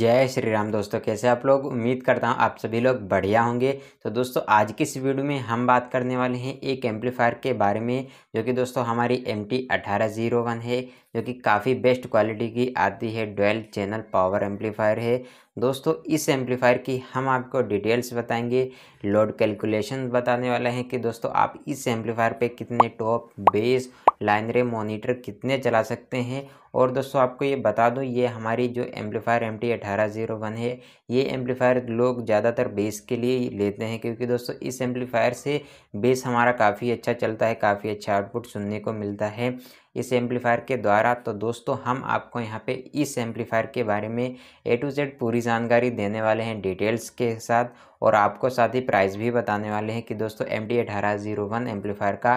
जय श्री राम दोस्तों कैसे आप लोग उम्मीद करता हूँ आप सभी लोग बढ़िया होंगे तो दोस्तों आज की इस वीडियो में हम बात करने वाले हैं एक एम्पलीफायर के बारे में जो कि दोस्तों हमारी एम टी अठारह जीरो वन है जो कि काफ़ी बेस्ट क्वालिटी की आती है डुअल चैनल पावर एम्पलीफायर है दोस्तों इस एम्पलीफायर की हम आपको डिटेल्स बताएंगे लोड कैलकुलेशन बताने वाले हैं कि दोस्तों आप इस एम्पलीफायर पर कितने टॉप बेस लाइन रे मोनीटर कितने चला सकते हैं और दोस्तों आपको ये बता दूँ ये हमारी जो एम्पलीफायर एम टी अठारह ज़ीरो वन है ये एम्पलीफायर लोग ज़्यादातर बेस के लिए लेते हैं क्योंकि दोस्तों इस एम्पलीफायर से बेस हमारा काफ़ी अच्छा चलता है काफ़ी अच्छा आउटपुट सुनने को मिलता है इस एम्पलीफायर के द्वारा तो दोस्तों हम आपको यहाँ पे इस एम्पलीफायर के बारे में ए टू जेड पूरी जानकारी देने वाले हैं डिटेल्स के साथ और आपको साथ ही प्राइस भी बताने वाले हैं कि दोस्तों एम टी अठारह ज़ीरो वन एम्पलीफायर का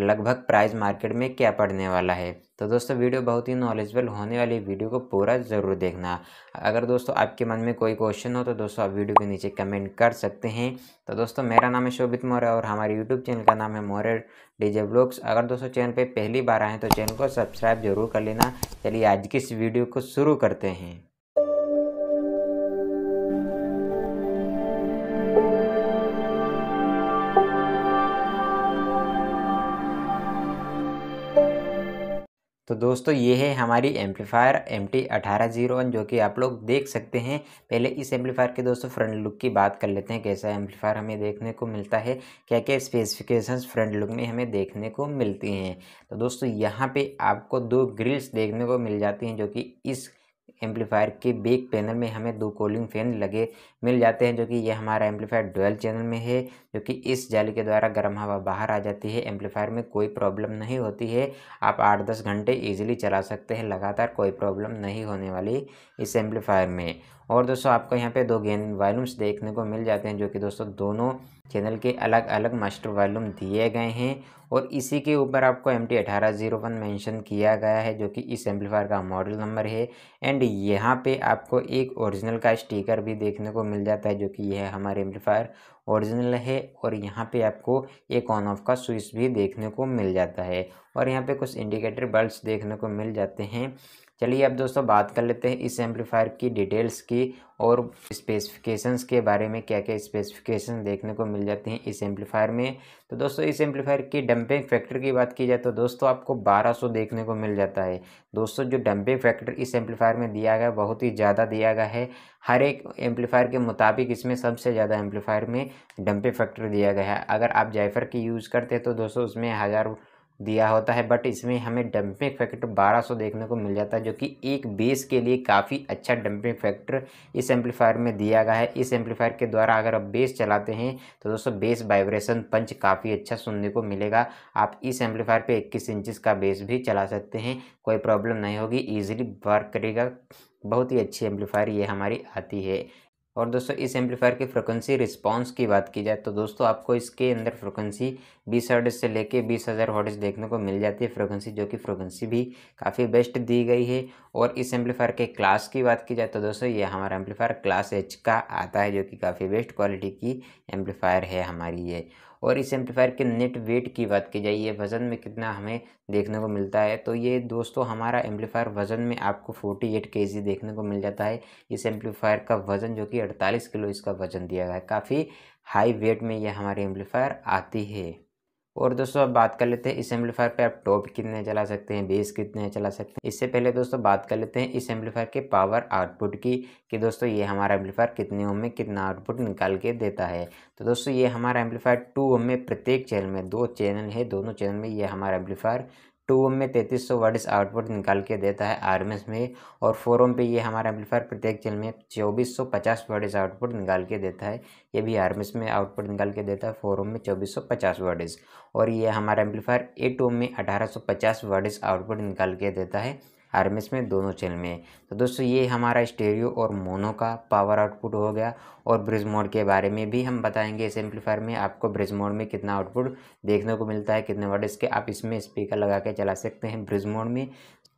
लगभग प्राइस मार्केट में क्या पड़ने वाला है तो दोस्तों वीडियो बहुत ही नॉलेजबल होने वाली वीडियो को पूरा ज़रूर देखना अगर दोस्तों आपके मन में कोई क्वेश्चन हो तो दोस्तों आप वीडियो के नीचे कमेंट कर सकते हैं तो दोस्तों मेरा नाम है शोभित मौर्य और हमारे यूट्यूब चैनल का नाम है मौर्य डीजे ब्लॉग्स अगर दोस्तों चैनल पर पहली बार आएँ तो चैनल को सब्सक्राइब जरूर कर लेना चलिए आज की इस वीडियो को शुरू करते हैं दोस्तों ये है हमारी एम्पलीफायर एम टी अठारह जीरो वन जो कि आप लोग देख सकते हैं पहले इस एम्पलीफायर के दोस्तों फ्रंट लुक की बात कर लेते हैं कैसा एम्पलीफायर हमें देखने को मिलता है क्या क्या स्पेसिफिकेशंस फ्रंट लुक में हमें देखने को मिलती हैं तो दोस्तों यहाँ पे आपको दो ग्रिल्स देखने को मिल जाती हैं जो कि इस एम्पलीफायर के बेक पैनल में हमें दो कोलिंग फैन लगे मिल जाते हैं जो कि यह हमारा एम्पलीफायर डोल चैनल में है जो कि इस जाली के द्वारा गर्म हवा बाहर आ जाती है एम्पलीफायर में कोई प्रॉब्लम नहीं होती है आप आठ दस घंटे ईजिली चला सकते हैं लगातार कोई प्रॉब्लम नहीं होने वाली इस एम्पलीफायर में और दोस्तों आपको यहाँ पे दो गेंद वॉल्यूम्स देखने को मिल जाते हैं जो कि दोस्तों दोनों चैनल के अलग अलग मास्टर वॉल्यूम दिए गए हैं और इसी के ऊपर आपको एम टी अठारह जीरो वन मैंशन किया गया है जो कि इस एम्पलीफायर का मॉडल नंबर है एंड यहाँ पे आपको एक ओरिजिनल का स्टिकर भी देखने को मिल जाता है जो कि यह हमारे एम्पलीफायर ओरिजिनल है और यहाँ पे आपको एक ऑन ऑफ का स्विच भी देखने को मिल जाता है और यहाँ पे कुछ इंडिकेटर बल्ब देखने को मिल जाते हैं चलिए अब दोस्तों बात कर लेते हैं इस एम्पलीफायर की डिटेल्स की और स्पेसिफिकेशंस के बारे में क्या क्या स्पेसिफिकेशन देखने को मिल जाती हैं इस एम्पलीफायर में तो दोस्तों इस एम्पलीफायर की डंपिंग फैक्टर की बात की जाए तो दोस्तों आपको 1200 देखने को मिल जाता है दोस्तों जो डंपिंग फैक्टर इस एम्पलीफायर में दिया गया बहुत ही ज़्यादा दिया गया है हर एक एम्पलीफायर के मुताबिक इसमें सबसे ज़्यादा एम्पलीफायर में डंपिंग फैक्टर दिया गया है अगर आप जायफर की यूज़ करते हैं तो दोस्तों उसमें हज़ार दिया होता है बट इसमें हमें डंपिंग फैक्टर 1200 देखने को मिल जाता है जो कि एक बेस के लिए काफ़ी अच्छा डंपिंग फैक्टर इस एम्पलीफायर में दिया गया है इस एम्पलीफायर के द्वारा अगर आप बेस चलाते हैं तो दोस्तों बेस वाइब्रेशन पंच काफ़ी अच्छा सुनने को मिलेगा आप इस एम्पलीफायर पर इक्कीस इंचज़ का बेस भी चला सकते हैं कोई प्रॉब्लम नहीं होगी ईजिली वर्क करेगा बहुत ही अच्छी एम्पलीफायर ये हमारी आती है और दोस्तों इस एम्पलीफायर की फ्रिक्वेंसी रिस्पांस की बात की जाए तो दोस्तों आपको इसके अंदर फ्रिक्वेंसी बीस हर्ट्ज से लेके बीस हज़ार हर्ट्ज देखने को मिल जाती है फ्रिक्वेंसी जो कि फ्रिक्वेंसी भी काफ़ी बेस्ट दी गई है और इस एम्पलीफायर के क्लास की बात की जाए तो दोस्तों ये हमारा एम्पलीफायर क्लास एच का आता है जो कि काफ़ी बेस्ट क्वालिटी की एम्पलीफायर है हमारी ये और इस एम्पलीफायर के नेट वेट की बात की जाए ये वज़न में कितना हमें देखने को मिलता है तो ये दोस्तों हमारा एम्पलीफायर वज़न में आपको 48 एट देखने को मिल जाता है इस एम्पलीफायर का वज़न जो कि 48 किलो इसका वज़न दिया गया है काफ़ी हाई वेट में ये हमारे एम्पलीफायर आती है और दोस्तों अब बात कर लेते हैं इस एम्पलीफायर पे आप टॉप कितने चला सकते हैं बेस कितने चला सकते हैं इससे पहले दोस्तों बात कर लेते हैं इस एम्पलीफायर के पावर आउटपुट की कि दोस्तों ये हमारा एम्पलीफायर कितने ओम में कितना आउटपुट निकाल के देता है तो दोस्तों ये हमारा एम्पलीफायर टू ओम में प्रत्येक चैनल में दो चैनल है दोनों चैनल में ये हमारा एम्पलीफायर टू ओम में तैंतीस सौ वाट आउटपुट निकाल के देता है आर में और फोर ओम पे ये हमारा एम्पलीफायर प्रत्येक चैनल में चौबीस सौ पचास वाट आउटपुट निकाल के देता है ये भी आर में आउटपुट निकाल के देता है फोर ओम में चौबीस सौ पचास वर्डेज और ये हमारा एम्पलीफायर एट ओम में अठारह सौ पचास वाट आउटपुट निकाल के देता है आरएमएस में दोनों चैनल में तो दोस्तों ये हमारा स्टेरियो और मोनो का पावर आउटपुट हो गया और ब्रिज मोड के बारे में भी हम बताएंगे इस एम्पलीफायर में आपको ब्रिज मोड में कितना आउटपुट देखने को मिलता है कितने वर्ड इसके आप इसमें स्पीकर लगा के चला सकते हैं ब्रिज मोड में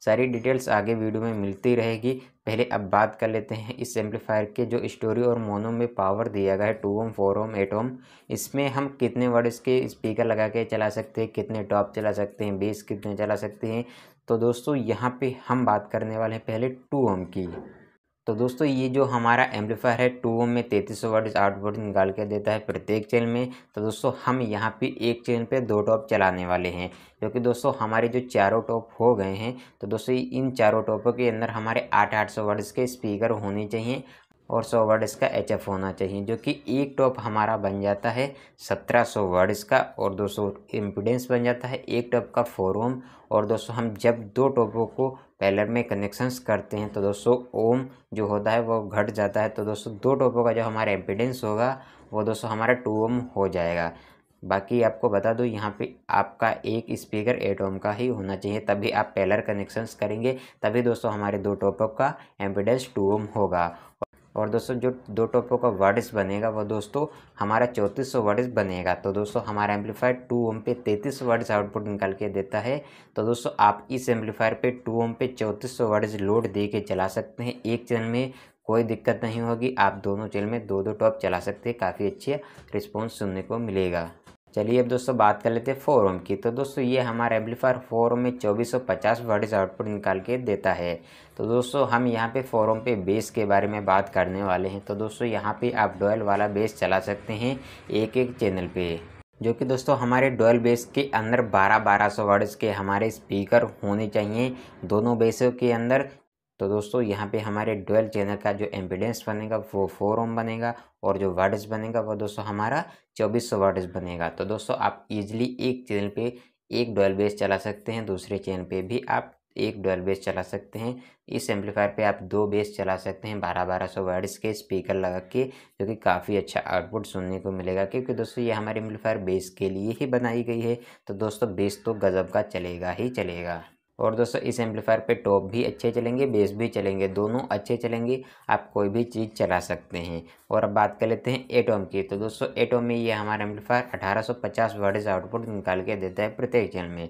सारी डिटेल्स आगे वीडियो में मिलती रहेगी पहले अब बात कर लेते हैं इस एम्पलीफायर के जो स्टोरी और मोनो में पावर दिया गया है two ohm four ohm eight ohm इसमें हम कितने वर्ड के स्पीकर लगा के चला सकते हैं कितने टॉप चला सकते हैं बेस कितने चला सकते हैं तो दोस्तों यहाँ पे हम बात करने वाले हैं पहले टू ओम की तो दोस्तों ये जो हमारा एम्पलीफायर है टू ओम में तैंतीस सौ आठ आउटपुट निकाल के देता है प्रत्येक चैनल में तो दोस्तों हम यहाँ पे एक चैनल पे दो टॉप चलाने वाले हैं क्योंकि दोस्तों हमारे जो चारों टॉप हो गए हैं तो दोस्तों इन चारों टॉपों के अंदर हमारे आठ आठ सौ वर्ड्स के स्पीकर होने चाहिए और सौ वर्ड इसका एच एफ होना चाहिए जो कि एक टॉप हमारा बन जाता है सत्रह सौ वर्ड इसका और दो सौ इम्पिडेंस बन जाता है एक टॉप का फोर ओम और दोस्तों हम जब दो टॉपों को पैलर में कनेक्शंस करते हैं तो दोस्तों ओम जो होता है वो घट जाता है तो दोस्तों दो टॉपों का जो हमारा इम्पिडेंस होगा वो दोस्तों हमारा टू ओम हो जाएगा बाकी आपको बता दो यहाँ पे आपका एक स्पीकर एट ओम का ही होना चाहिए तभी आप पैलर कनेक्शंस करेंगे तभी दोस्तों हमारे दो टॉपअप का एम्पिडेंस टू ओम होगा और दोस्तों जो दो टोपो का वर्ड्स बनेगा वो दोस्तों हमारा चौंतीस सौ वर्ड्स बनेगा तो दोस्तों हमारा एम्पलीफायर टू ओम पे तैंतीस वर्ड्स आउटपुट निकाल के देता है तो दोस्तों आप इस एम्पलीफायर पे टू ओम पे चौंतीस सौ वर्ड्स लोड दे के चला सकते हैं एक चैनल में कोई दिक्कत नहीं होगी आप दोनों चैनल में दो दो टॉप चला सकते हैं काफ़ी अच्छे रिस्पॉन्स सुनने को मिलेगा चलिए अब दोस्तों बात कर लेते हैं फोर ओम की तो दोस्तों ये हमारा एम्पलीफायर फोर ओम में चौबीस सौ पचास वर्ड्स आउटपुट निकाल के देता है तो दोस्तों हम यहाँ पे फोर ओम पे बेस के बारे में बात करने वाले हैं तो दोस्तों यहाँ पे आप डोयल वाला बेस चला सकते हैं एक एक चैनल पे जो कि दोस्तों हमारे डोयल बेस के अंदर बारह बारह सौ वर्ड्स के हमारे स्पीकर होने चाहिए दोनों बेसों के अंदर तो दोस्तों यहाँ पे हमारे डुअल चैनल का जो एम्बुलेंस बनेगा वो फोर ओम बनेगा और जो वर्ड्स बनेगा वो दोस्तों हमारा चौबीस सौ वर्ड्स बनेगा तो दोस्तों आप इजीली एक चैनल पे एक डुअल बेस चला सकते हैं दूसरे चैनल पे भी आप एक डुअल बेस चला सकते हैं इस एम्पलीफायर पे आप दो बेस चला सकते हैं बारह बारह सौ वर्ड्स के स्पीकर लगा के जो कि काफ़ी अच्छा आउटपुट सुनने को मिलेगा क्योंकि दोस्तों ये हमारे एम्पलीफायर बेस के लिए ही बनाई गई है तो दोस्तों बेस तो गज़ब का चलेगा ही चलेगा और दोस्तों इस एम्पलीफायर पे टॉप भी अच्छे चलेंगे बेस भी चलेंगे दोनों अच्छे चलेंगे आप कोई भी चीज़ चला सकते हैं और अब बात कर लेते हैं एटोम की तो दोस्तों एटोम में ये हमारा एम्पलीफायर 1850 वर्ड आउटपुट निकाल के देता है प्रत्येक चैनल में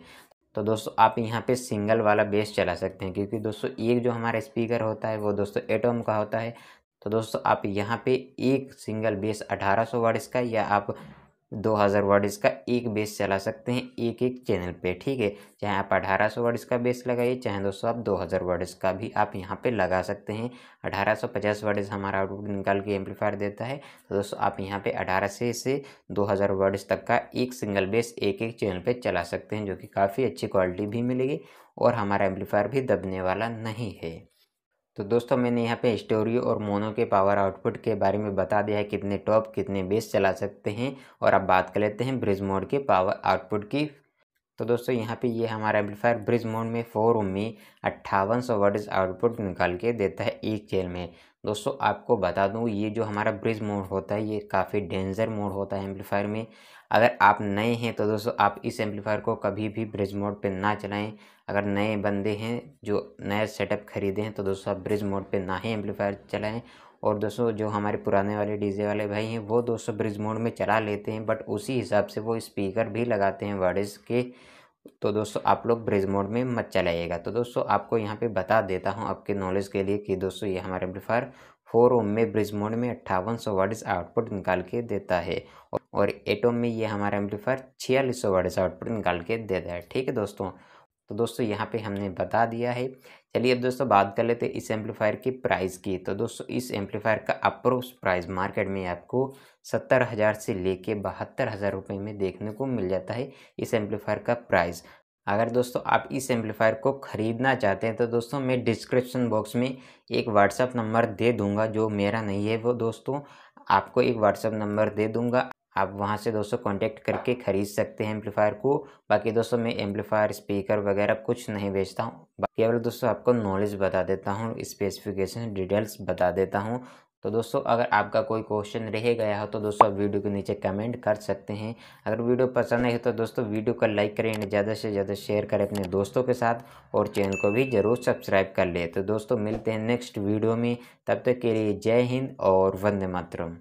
तो दोस्तों आप यहाँ पे सिंगल वाला बेस चला सकते हैं क्योंकि दोस्तों एक जो हमारा स्पीकर होता है वो दोस्तों एटोम का होता है तो दोस्तों आप यहाँ पे एक सिंगल बेस 1800 सौ का या आप दो हज़ार वर्ड इसका एक बेस चला सकते हैं एक एक चैनल पे ठीक है चाहे आप अठारह सौ वर्ड इसका बेस लगाइए चाहे दोस्तों आप दो हज़ार वर्ड इसका भी आप यहाँ पे लगा सकते हैं अठारह सौ पचास वर्ड हमारा आउटपुट निकाल के एम्पलीफायर देता है तो दोस्तों आप यहाँ पे अठारह से से दो हज़ार वर्ड्स तक का एक सिंगल बेस एक एक चैनल पर चला सकते हैं जो कि काफ़ी अच्छी क्वालिटी भी मिलेगी और हमारा एम्पलीफायर भी दबने वाला नहीं है तो दोस्तों मैंने यहाँ पे स्टोरी और मोनो के पावर आउटपुट के बारे में बता दिया है कितने टॉप कितने बेस चला सकते हैं और अब बात कर लेते हैं ब्रिज मोड के पावर आउटपुट की तो दोस्तों यहाँ पे ये हमारा एम्पलीफायर ब्रिज मोड में फोर में अट्ठावन सौ आउटपुट निकाल के देता है एक चेल में दोस्तों आपको बता दूं ये जो हमारा ब्रिज मोड होता है ये काफ़ी डेंजर मोड होता है एम्पलीफायर में अगर आप नए हैं तो दोस्तों आप इस एम्पलीफायर को कभी भी ब्रिज मोड पे ना चलाएं अगर नए बंदे हैं जो नया सेटअप खरीदे हैं तो दोस्तों आप ब्रिज मोड पे ना ही एम्पलीफायर चलाएं और दोस्तों जो हमारे पुराने वाले डीजे वाले भाई हैं वो दोस्तों ब्रिज मोड में चला लेते हैं बट उसी हिसाब से वो स्पीकर भी लगाते हैं वर्डिस के तो दोस्तों आप लोग ब्रिज मोड में मत चलाइएगा तो दोस्तों आपको यहाँ पे बता देता हूँ आपके नॉलेज के लिए कि दोस्तों ये हमारा एम्पलीफायर फोर ओम में ब्रिज मोड में अट्ठावन सौ वाट्स आउटपुट निकाल के देता है और एट ओम में ये हमारा एम्पलीफायर छियालीस सौ वर्ड आउटपुट निकाल के देता है ठीक है दोस्तों तो दोस्तों यहाँ पे हमने बता दिया है चलिए अब दोस्तों बात कर लेते हैं इस एम्पलीफायर की प्राइस की तो दोस्तों इस एम्पलीफायर का अप्रोक्स प्राइस मार्केट में आपको सत्तर हज़ार से लेके बहत्तर हज़ार रुपये में देखने को मिल जाता है इस एम्पलीफायर का प्राइस अगर दोस्तों आप इस एम्पलीफायर को ख़रीदना चाहते हैं तो दोस्तों मैं डिस्क्रिप्शन बॉक्स में एक व्हाट्सअप नंबर दे दूँगा जो मेरा नहीं है वो दोस्तों आपको एक व्हाट्सअप नंबर दे दूँगा आप वहाँ से दोस्तों कांटेक्ट करके ख़रीद सकते हैं एम्पलीफायर को बाकी दोस्तों मैं एम्पलीफायर स्पीकर वगैरह कुछ नहीं बेचता हूँ केवल दोस्तों आपको नॉलेज बता देता हूँ स्पेसिफिकेशन डिटेल्स बता देता हूँ तो दोस्तों अगर आपका कोई क्वेश्चन रह गया हो तो दोस्तों आप वीडियो के नीचे कमेंट कर सकते हैं अगर वीडियो पसंद आए तो दोस्तों वीडियो को लाइक करें एंड ज़्यादा से ज़्यादा शेयर करें अपने दोस्तों के साथ और चैनल को भी ज़रूर सब्सक्राइब कर लें तो दोस्तों मिलते हैं नेक्स्ट वीडियो में तब तक के लिए जय हिंद और वंदे मातरम